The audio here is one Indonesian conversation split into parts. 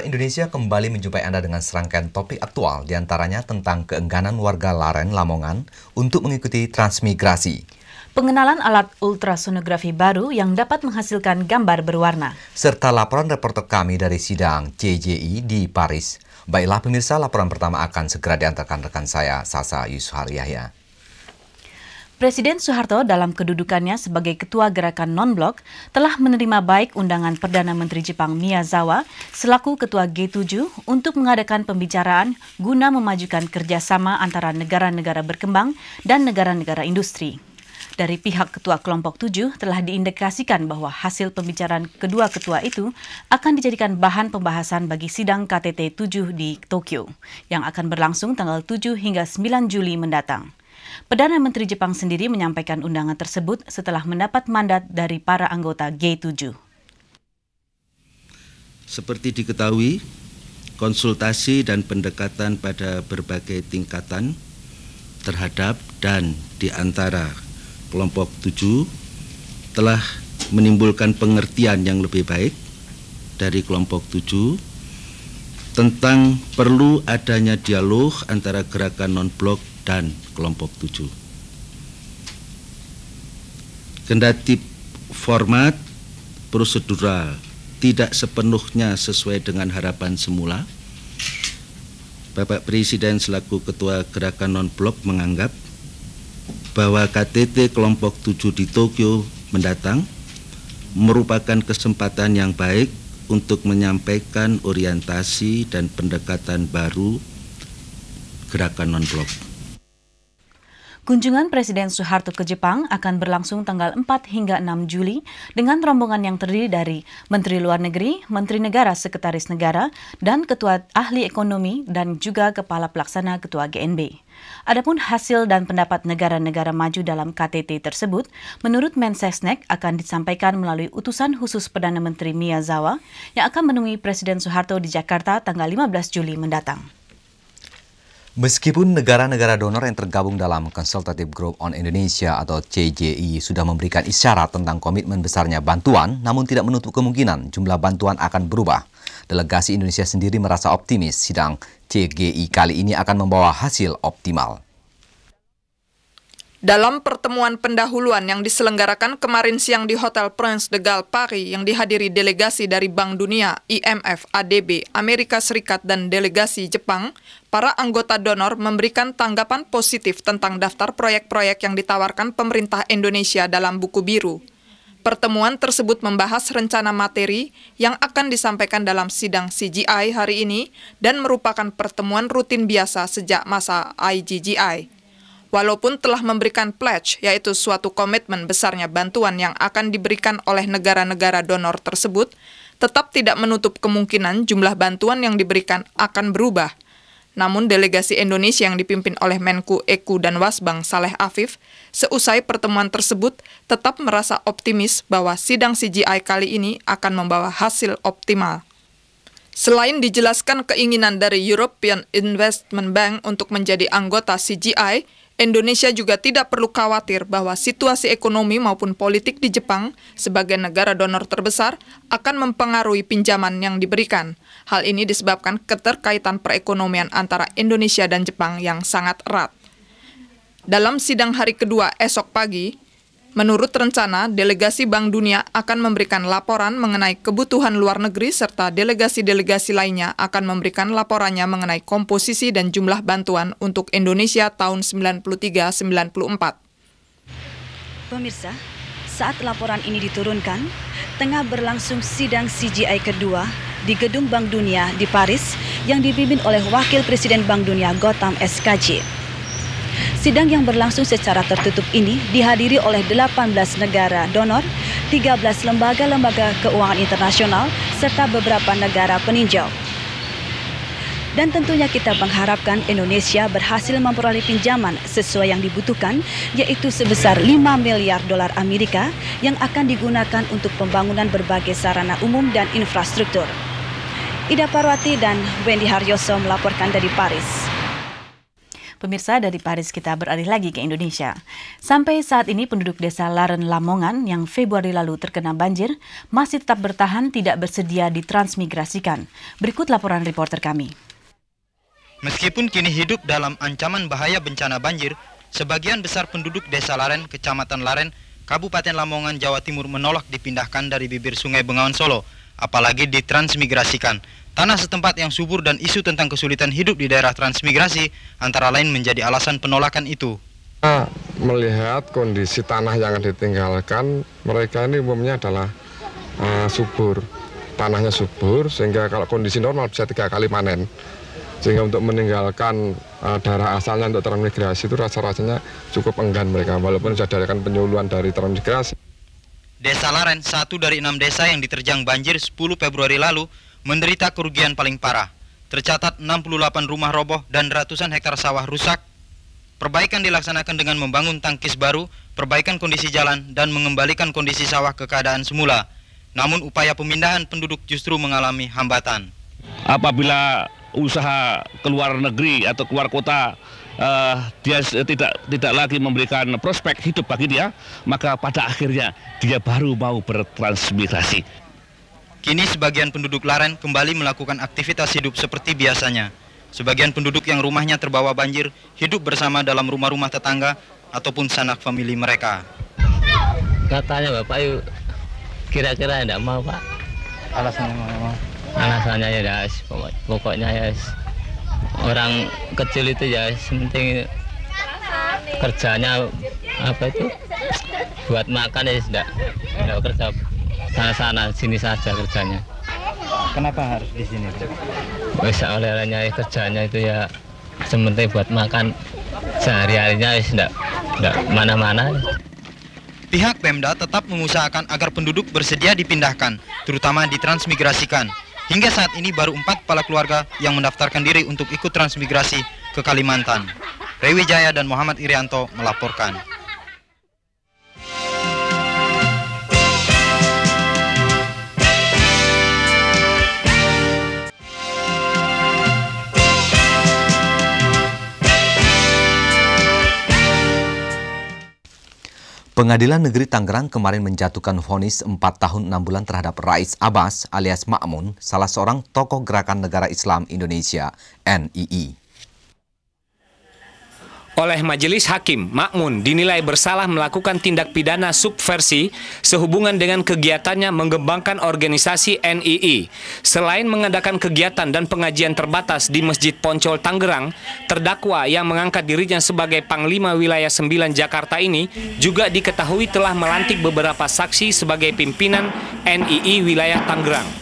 Indonesia kembali menjumpai Anda dengan serangkaian topik aktual diantaranya tentang keengganan warga Laren, Lamongan untuk mengikuti transmigrasi. Pengenalan alat ultrasonografi baru yang dapat menghasilkan gambar berwarna. Serta laporan reporter kami dari sidang CJI di Paris. Baiklah pemirsa, laporan pertama akan segera diantarkan rekan saya, Sasa Yusuf Yahya. Presiden Soeharto dalam kedudukannya sebagai Ketua Gerakan Non-Blok telah menerima baik undangan Perdana Menteri Jepang Miyazawa selaku Ketua G7 untuk mengadakan pembicaraan guna memajukan kerjasama antara negara-negara berkembang dan negara-negara industri. Dari pihak Ketua Kelompok 7 telah diindikasikan bahwa hasil pembicaraan kedua ketua itu akan dijadikan bahan pembahasan bagi sidang KTT 7 di Tokyo yang akan berlangsung tanggal 7 hingga 9 Juli mendatang. Perdana Menteri Jepang sendiri menyampaikan undangan tersebut setelah mendapat mandat dari para anggota G7. Seperti diketahui, konsultasi dan pendekatan pada berbagai tingkatan terhadap dan di antara kelompok 7 telah menimbulkan pengertian yang lebih baik dari kelompok 7 tentang perlu adanya dialog antara gerakan non-blok dan kelompok tujuh. Kendati format prosedural tidak sepenuhnya sesuai dengan harapan semula, Bapak Presiden selaku Ketua Gerakan Non-Blok menganggap bahwa KTT kelompok 7 di Tokyo mendatang merupakan kesempatan yang baik untuk menyampaikan orientasi dan pendekatan baru gerakan non-blok. Kunjungan Presiden Soeharto ke Jepang akan berlangsung tanggal 4 hingga 6 Juli dengan rombongan yang terdiri dari Menteri Luar Negeri, Menteri Negara Sekretaris Negara, dan Ketua Ahli Ekonomi dan juga Kepala Pelaksana Ketua GNB. Adapun hasil dan pendapat negara-negara maju dalam KTT tersebut, menurut Mensesnek akan disampaikan melalui utusan khusus Perdana Menteri Miyazawa yang akan menemui Presiden Soeharto di Jakarta tanggal 15 Juli mendatang. Meskipun negara-negara donor yang tergabung dalam Consultative Group on Indonesia atau CJI e sudah memberikan isyarat tentang komitmen besarnya bantuan, namun tidak menutup kemungkinan jumlah bantuan akan berubah. Delegasi Indonesia sendiri merasa optimis sidang CGI e kali ini akan membawa hasil optimal. Dalam pertemuan pendahuluan yang diselenggarakan kemarin siang di Hotel Prince de Galles Paris yang dihadiri delegasi dari Bank Dunia, IMF, ADB, Amerika Serikat, dan delegasi Jepang, para anggota donor memberikan tanggapan positif tentang daftar proyek-proyek yang ditawarkan pemerintah Indonesia dalam buku biru. Pertemuan tersebut membahas rencana materi yang akan disampaikan dalam sidang CGI hari ini dan merupakan pertemuan rutin biasa sejak masa IGGI walaupun telah memberikan pledge, yaitu suatu komitmen besarnya bantuan yang akan diberikan oleh negara-negara donor tersebut, tetap tidak menutup kemungkinan jumlah bantuan yang diberikan akan berubah. Namun delegasi Indonesia yang dipimpin oleh Menku Eku dan Wasbang Saleh Afif seusai pertemuan tersebut tetap merasa optimis bahwa sidang CGI kali ini akan membawa hasil optimal. Selain dijelaskan keinginan dari European Investment Bank untuk menjadi anggota CGI, Indonesia juga tidak perlu khawatir bahwa situasi ekonomi maupun politik di Jepang sebagai negara donor terbesar akan mempengaruhi pinjaman yang diberikan. Hal ini disebabkan keterkaitan perekonomian antara Indonesia dan Jepang yang sangat erat. Dalam sidang hari kedua esok pagi, Menurut rencana, delegasi Bank Dunia akan memberikan laporan mengenai kebutuhan luar negeri serta delegasi-delegasi lainnya akan memberikan laporannya mengenai komposisi dan jumlah bantuan untuk Indonesia tahun 93-94. Pemirsa, saat laporan ini diturunkan, tengah berlangsung sidang CGI kedua di Gedung Bank Dunia di Paris yang dipimpin oleh Wakil Presiden Bank Dunia Gotham SKJ. Sidang yang berlangsung secara tertutup ini dihadiri oleh 18 negara donor, 13 lembaga-lembaga keuangan internasional, serta beberapa negara peninjau. Dan tentunya kita mengharapkan Indonesia berhasil memperoleh pinjaman sesuai yang dibutuhkan, yaitu sebesar 5 miliar dolar Amerika yang akan digunakan untuk pembangunan berbagai sarana umum dan infrastruktur. Ida Parwati dan Wendy Haryoso melaporkan dari Paris. Pemirsa dari Paris kita beralih lagi ke Indonesia. Sampai saat ini penduduk desa Laren Lamongan yang Februari lalu terkena banjir masih tetap bertahan tidak bersedia ditransmigrasikan. Berikut laporan reporter kami. Meskipun kini hidup dalam ancaman bahaya bencana banjir, sebagian besar penduduk desa Laren, Kecamatan Laren, Kabupaten Lamongan, Jawa Timur menolak dipindahkan dari bibir Sungai Bengawan Solo, apalagi ditransmigrasikan. Tanah setempat yang subur dan isu tentang kesulitan hidup di daerah transmigrasi antara lain menjadi alasan penolakan itu. Nah, melihat kondisi tanah yang ditinggalkan, mereka ini umumnya adalah uh, subur. Tanahnya subur, sehingga kalau kondisi normal bisa tiga kali panen. Sehingga untuk meninggalkan uh, daerah asalnya untuk transmigrasi itu rasa-rasanya cukup enggan mereka, walaupun sudah diadakan penyuluhan dari transmigrasi. Desa Laren, satu dari enam desa yang diterjang banjir 10 Februari lalu, menderita kerugian paling parah. Tercatat 68 rumah roboh dan ratusan hektar sawah rusak. Perbaikan dilaksanakan dengan membangun tangkis baru, perbaikan kondisi jalan, dan mengembalikan kondisi sawah ke keadaan semula. Namun upaya pemindahan penduduk justru mengalami hambatan. Apabila usaha keluar negeri atau keluar kota uh, dia tidak tidak lagi memberikan prospek hidup bagi dia, maka pada akhirnya dia baru mau bertransmigrasi. Kini sebagian penduduk Laren kembali melakukan aktivitas hidup seperti biasanya. Sebagian penduduk yang rumahnya terbawa banjir hidup bersama dalam rumah-rumah tetangga ataupun sanak famili mereka. Katanya Bapak yuk kira-kira tidak mau Pak. Alasannya mau. Alasannya ya das, pokoknya ya orang kecil itu ya penting kerjanya apa itu buat makan ya tidak kerja sana-sana, sini saja kerjanya. Kenapa harus di sini? bisa oleh-olehnya ya, kerjanya itu ya sementing buat makan sehari-harinya tidak tidak mana-mana. Pihak Pemda tetap mengusahakan agar penduduk bersedia dipindahkan, terutama ditransmigrasikan. Hingga saat ini baru empat kepala keluarga yang mendaftarkan diri untuk ikut transmigrasi ke Kalimantan. Rewi Jaya dan Muhammad Irianto melaporkan. Pengadilan Negeri Tangerang kemarin menjatuhkan vonis 4 tahun 6 bulan terhadap Rais Abbas alias Ma'mun, salah seorang tokoh Gerakan Negara Islam Indonesia, NII oleh majelis hakim Makmun dinilai bersalah melakukan tindak pidana subversi sehubungan dengan kegiatannya mengembangkan organisasi NII. Selain mengadakan kegiatan dan pengajian terbatas di Masjid Poncol Tangerang, terdakwa yang mengangkat dirinya sebagai Panglima Wilayah 9 Jakarta ini juga diketahui telah melantik beberapa saksi sebagai pimpinan NII wilayah Tangerang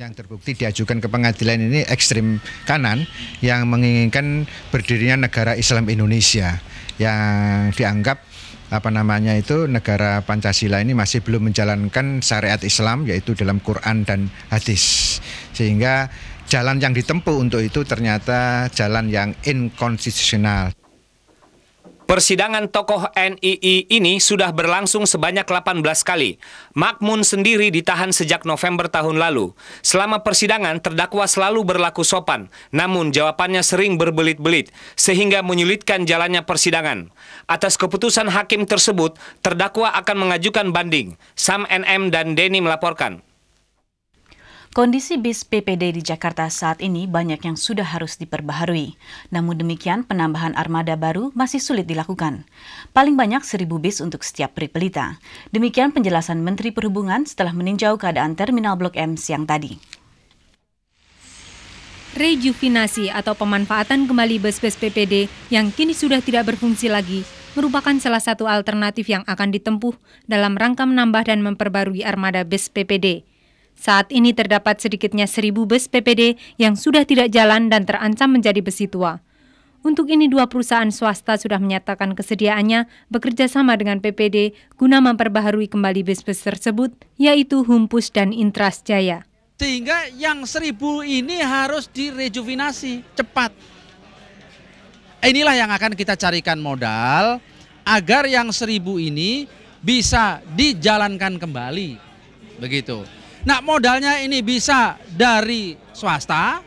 yang terbukti diajukan ke pengadilan ini ekstrim kanan yang menginginkan berdirinya negara Islam Indonesia yang dianggap apa namanya itu negara Pancasila ini masih belum menjalankan syariat Islam yaitu dalam Quran dan hadis sehingga jalan yang ditempuh untuk itu ternyata jalan yang inkonstitusional Persidangan tokoh NII ini sudah berlangsung sebanyak 18 kali. Makmun sendiri ditahan sejak November tahun lalu. Selama persidangan, terdakwa selalu berlaku sopan, namun jawabannya sering berbelit-belit, sehingga menyulitkan jalannya persidangan. Atas keputusan hakim tersebut, terdakwa akan mengajukan banding. Sam NM dan Denny melaporkan. Kondisi bis PPD di Jakarta saat ini banyak yang sudah harus diperbaharui. Namun demikian, penambahan armada baru masih sulit dilakukan. Paling banyak seribu bis untuk setiap ripelita. Demikian penjelasan Menteri Perhubungan setelah meninjau keadaan Terminal Blok M siang tadi. Rejuvenasi atau pemanfaatan kembali bus-bus PPD yang kini sudah tidak berfungsi lagi merupakan salah satu alternatif yang akan ditempuh dalam rangka menambah dan memperbarui armada bus PPD. Saat ini terdapat sedikitnya seribu bus PPD yang sudah tidak jalan dan terancam menjadi besi tua. Untuk ini dua perusahaan swasta sudah menyatakan kesediaannya bekerja sama dengan PPD guna memperbaharui kembali bus-bus tersebut, yaitu Humpus dan Intras Jaya. Sehingga yang seribu ini harus direjuvenasi cepat. Inilah yang akan kita carikan modal agar yang seribu ini bisa dijalankan kembali. Begitu. Nah modalnya ini bisa dari swasta,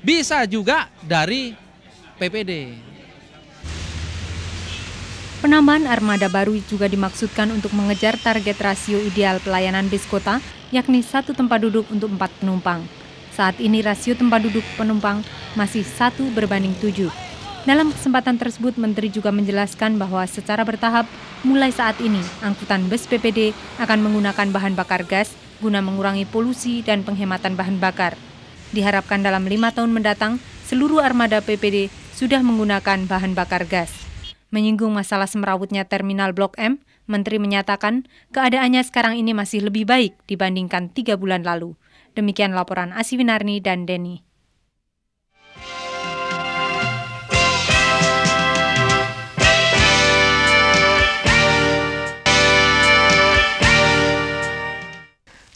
bisa juga dari PPD. Penambahan armada baru juga dimaksudkan untuk mengejar target rasio ideal pelayanan bis kota, yakni satu tempat duduk untuk empat penumpang. Saat ini rasio tempat duduk penumpang masih satu berbanding tujuh. Dalam kesempatan tersebut, Menteri juga menjelaskan bahwa secara bertahap, mulai saat ini, angkutan bus PPD akan menggunakan bahan bakar gas guna mengurangi polusi dan penghematan bahan bakar. Diharapkan dalam lima tahun mendatang, seluruh armada PPD sudah menggunakan bahan bakar gas. Menyinggung masalah semerawutnya terminal Blok M, Menteri menyatakan keadaannya sekarang ini masih lebih baik dibandingkan tiga bulan lalu. Demikian laporan Asiwinarni dan Denny.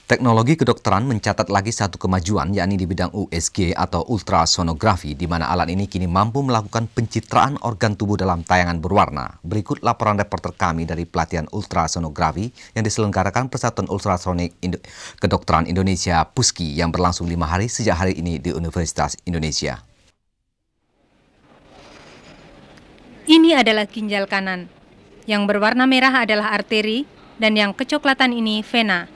Teknologi kedokteran mencatat lagi satu kemajuan, yakni di bidang USG atau ultrasonografi, di mana alat ini kini mampu melakukan pencitraan organ tubuh dalam tayangan berwarna. Berikut laporan reporter kami dari pelatihan ultrasonografi yang diselenggarakan Persatuan Ultrasonik Indo Kedokteran Indonesia PUSKI yang berlangsung lima hari sejak hari ini di Universitas Indonesia. Ini adalah ginjal kanan. Yang berwarna merah adalah arteri dan yang kecoklatan ini vena.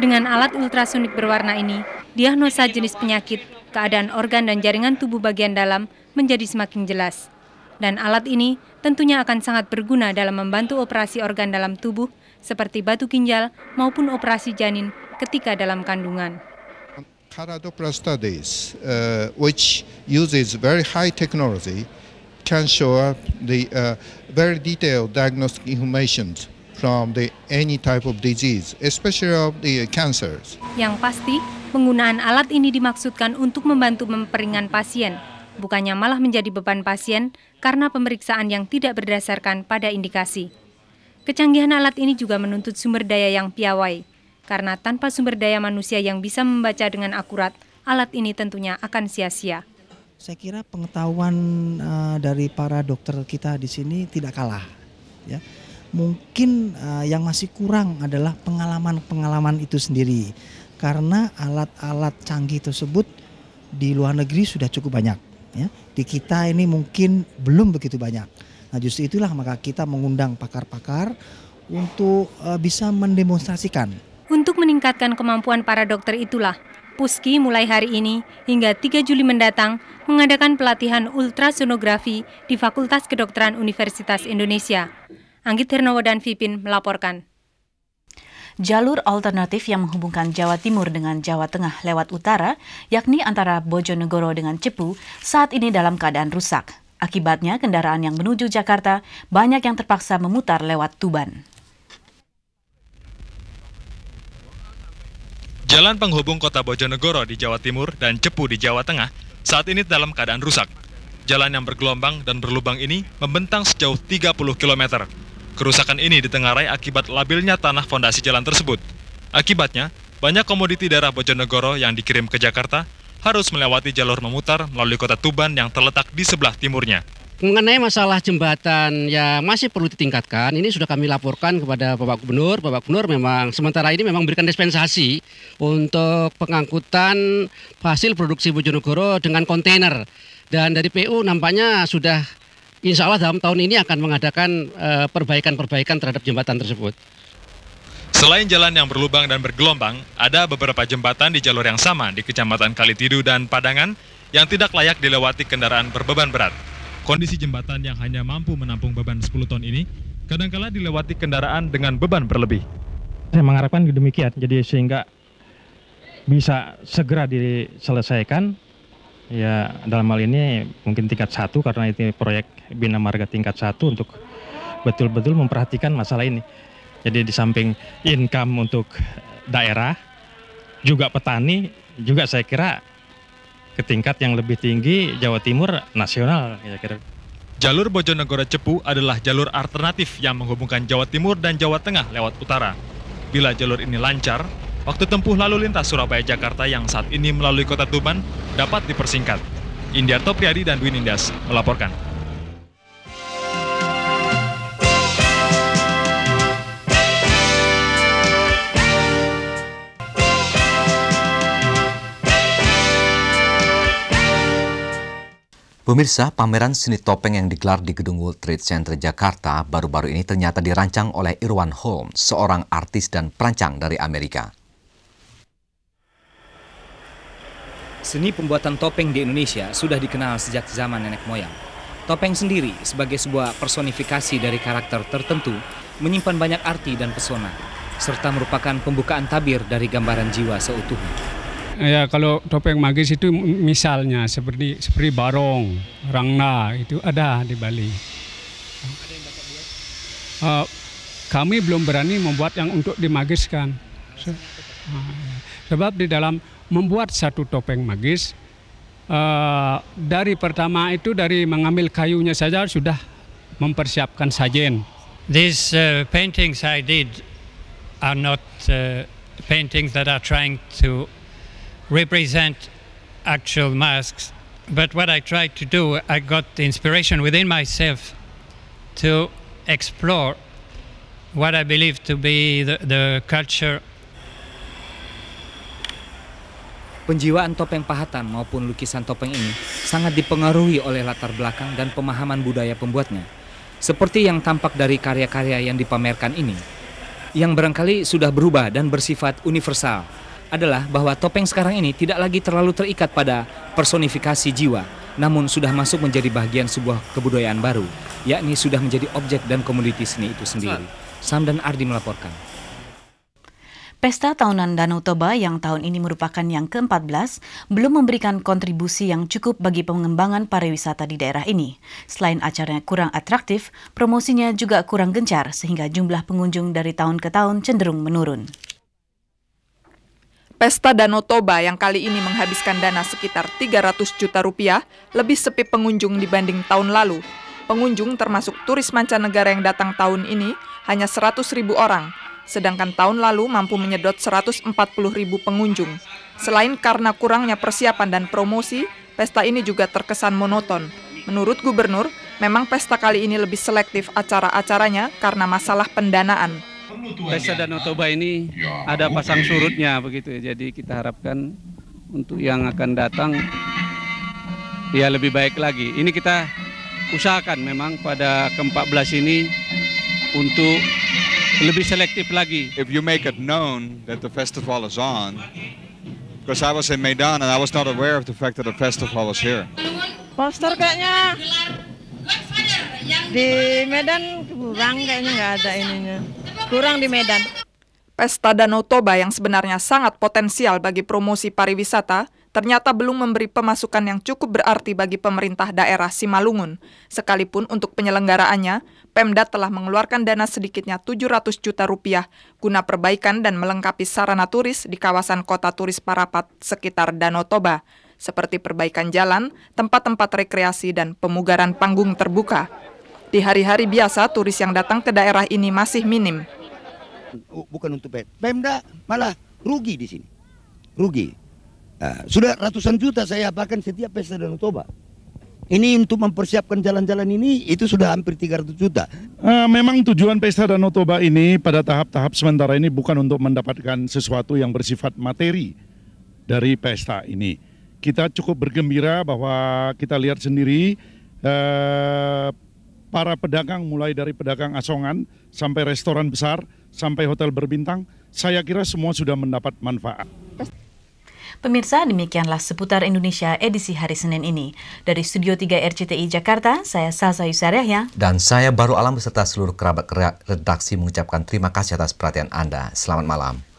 Dengan alat ultrasonik berwarna ini, diagnosa jenis penyakit, keadaan organ dan jaringan tubuh bagian dalam menjadi semakin jelas. Dan alat ini tentunya akan sangat berguna dalam membantu operasi organ dalam tubuh seperti batu ginjal maupun operasi janin ketika dalam kandungan. studies, uh, which uses very high technology, can show the uh, very detailed diagnostic information from the any type of disease, especially of the cancers. Yang pasti, penggunaan alat ini dimaksudkan untuk membantu memperingan pasien, bukannya malah menjadi beban pasien karena pemeriksaan yang tidak berdasarkan pada indikasi. Kecanggihan alat ini juga menuntut sumber daya yang piawai, karena tanpa sumber daya manusia yang bisa membaca dengan akurat, alat ini tentunya akan sia-sia. Saya kira pengetahuan eh, dari para dokter kita di sini tidak kalah, ya mungkin uh, yang masih kurang adalah pengalaman-pengalaman itu sendiri karena alat-alat canggih tersebut di luar negeri sudah cukup banyak ya di kita ini mungkin belum begitu banyak nah justru itulah maka kita mengundang pakar-pakar untuk uh, bisa mendemonstrasikan untuk meningkatkan kemampuan para dokter itulah Puski mulai hari ini hingga 3 Juli mendatang mengadakan pelatihan ultrasonografi di Fakultas Kedokteran Universitas Indonesia. Anggit Hernowo dan Vipin melaporkan. Jalur alternatif yang menghubungkan Jawa Timur dengan Jawa Tengah lewat utara, yakni antara Bojonegoro dengan Cepu, saat ini dalam keadaan rusak. Akibatnya, kendaraan yang menuju Jakarta banyak yang terpaksa memutar lewat Tuban. Jalan penghubung kota Bojonegoro di Jawa Timur dan Cepu di Jawa Tengah saat ini dalam keadaan rusak. Jalan yang bergelombang dan berlubang ini membentang sejauh 30 kilometer. Kerusakan ini ditengarai akibat labilnya tanah fondasi jalan tersebut. Akibatnya, banyak komoditi daerah Bojonegoro yang dikirim ke Jakarta harus melewati jalur memutar melalui kota Tuban yang terletak di sebelah timurnya. Mengenai masalah jembatan yang masih perlu ditingkatkan, ini sudah kami laporkan kepada Bapak Gubernur. Bapak Gubernur memang sementara ini memang memberikan dispensasi untuk pengangkutan hasil produksi Bojonegoro dengan kontainer. Dan dari PU nampaknya sudah insya Allah dalam tahun ini akan mengadakan eh, perbaikan-perbaikan terhadap jembatan tersebut. Selain jalan yang berlubang dan bergelombang, ada beberapa jembatan di jalur yang sama di Kecamatan Kalitidu dan Padangan yang tidak layak dilewati kendaraan berbeban berat. Kondisi jembatan yang hanya mampu menampung beban 10 ton ini kadangkala dilewati kendaraan dengan beban berlebih. Saya mengharapkan demikian, jadi sehingga bisa segera diselesaikan Ya, dalam hal ini mungkin tingkat satu karena ini proyek Bina Marga tingkat satu untuk betul-betul memperhatikan masalah ini. Jadi di samping income untuk daerah, juga petani, juga saya kira ke tingkat yang lebih tinggi Jawa Timur nasional. Ya kira. Jalur Bojonegoro Cepu adalah jalur alternatif yang menghubungkan Jawa Timur dan Jawa Tengah lewat utara. Bila jalur ini lancar, Waktu tempuh lalu lintas Surabaya-Jakarta yang saat ini melalui kota Tuban dapat dipersingkat. Indiarto Priadi dan Dwi Nindas melaporkan. Pemirsa, pameran seni topeng yang digelar di Gedung World Trade Center Jakarta baru-baru ini ternyata dirancang oleh Irwan Holmes, seorang artis dan perancang dari Amerika. Seni pembuatan topeng di Indonesia sudah dikenal sejak zaman nenek moyang. Topeng sendiri sebagai sebuah personifikasi dari karakter tertentu menyimpan banyak arti dan pesona, serta merupakan pembukaan tabir dari gambaran jiwa seutuhnya. Ya kalau topeng magis itu misalnya seperti seperti barong, rangna itu ada di Bali. Uh, kami belum berani membuat yang untuk dimagiskan. So, uh, ah, ya. sebab di dalam membuat satu topeng magis uh, dari pertama itu dari mengambil kayunya saja sudah mempersiapkan sajen. These uh, paintings I did are not uh, paintings that are trying to represent actual masks, but what I tried to do, I got the inspiration within myself to explore what I believe to be the, the culture Penjiwaan topeng pahatan maupun lukisan topeng ini sangat dipengaruhi oleh latar belakang dan pemahaman budaya pembuatnya, seperti yang tampak dari karya-karya yang dipamerkan ini, yang barangkali sudah berubah dan bersifat universal adalah bahwa topeng sekarang ini tidak lagi terlalu terikat pada personifikasi jiwa, namun sudah masuk menjadi bagian sebuah kebudayaan baru, yakni sudah menjadi objek dan komoditi seni itu sendiri. Sam dan Ardi melaporkan. Pesta Tahunan Danau Toba yang tahun ini merupakan yang ke-14 belum memberikan kontribusi yang cukup bagi pengembangan pariwisata di daerah ini. Selain acaranya kurang atraktif, promosinya juga kurang gencar sehingga jumlah pengunjung dari tahun ke tahun cenderung menurun. Pesta Danau Toba yang kali ini menghabiskan dana sekitar 300 juta rupiah lebih sepi pengunjung dibanding tahun lalu. Pengunjung termasuk turis mancanegara yang datang tahun ini hanya 100 ribu orang, sedangkan tahun lalu mampu menyedot 140 ribu pengunjung. Selain karena kurangnya persiapan dan promosi, pesta ini juga terkesan monoton. Menurut Gubernur, memang pesta kali ini lebih selektif acara-acaranya karena masalah pendanaan. Pesta Danau Toba ini ada pasang surutnya begitu ya, jadi kita harapkan untuk yang akan datang ya lebih baik lagi. Ini kita usahakan memang pada ke-14 ini untuk lebih selektif lagi. If you make it known that the festival is on, because I was in Medan and I was not aware of the fact that the festival was here. Poster kayaknya di Medan kurang kayaknya nggak ada ininya, kurang di Medan. Pesta Danau Toba yang sebenarnya sangat potensial bagi promosi pariwisata ternyata belum memberi pemasukan yang cukup berarti bagi pemerintah daerah Simalungun. Sekalipun untuk penyelenggaraannya, Pemda telah mengeluarkan dana sedikitnya 700 juta rupiah guna perbaikan dan melengkapi sarana turis di kawasan kota turis Parapat sekitar Danau Toba, seperti perbaikan jalan, tempat-tempat rekreasi, dan pemugaran panggung terbuka. Di hari-hari biasa, turis yang datang ke daerah ini masih minim. Bukan untuk Pemda, malah rugi di sini. Rugi. Ah, sudah ratusan juta saya bahkan setiap pesta Danau Toba. Ini untuk mempersiapkan jalan-jalan ini itu sudah hampir 300 juta. Eh, memang tujuan pesta Danau Toba ini pada tahap-tahap sementara ini bukan untuk mendapatkan sesuatu yang bersifat materi dari pesta ini. Kita cukup bergembira bahwa kita lihat sendiri uh, para pedagang mulai dari pedagang asongan sampai restoran besar sampai hotel berbintang, saya kira semua sudah mendapat manfaat. Pemirsa, demikianlah seputar Indonesia edisi hari Senin ini. Dari Studio 3 RCTI Jakarta, saya Sasa ya. Dan saya Baru Alam beserta seluruh kerabat redaksi mengucapkan terima kasih atas perhatian Anda. Selamat malam.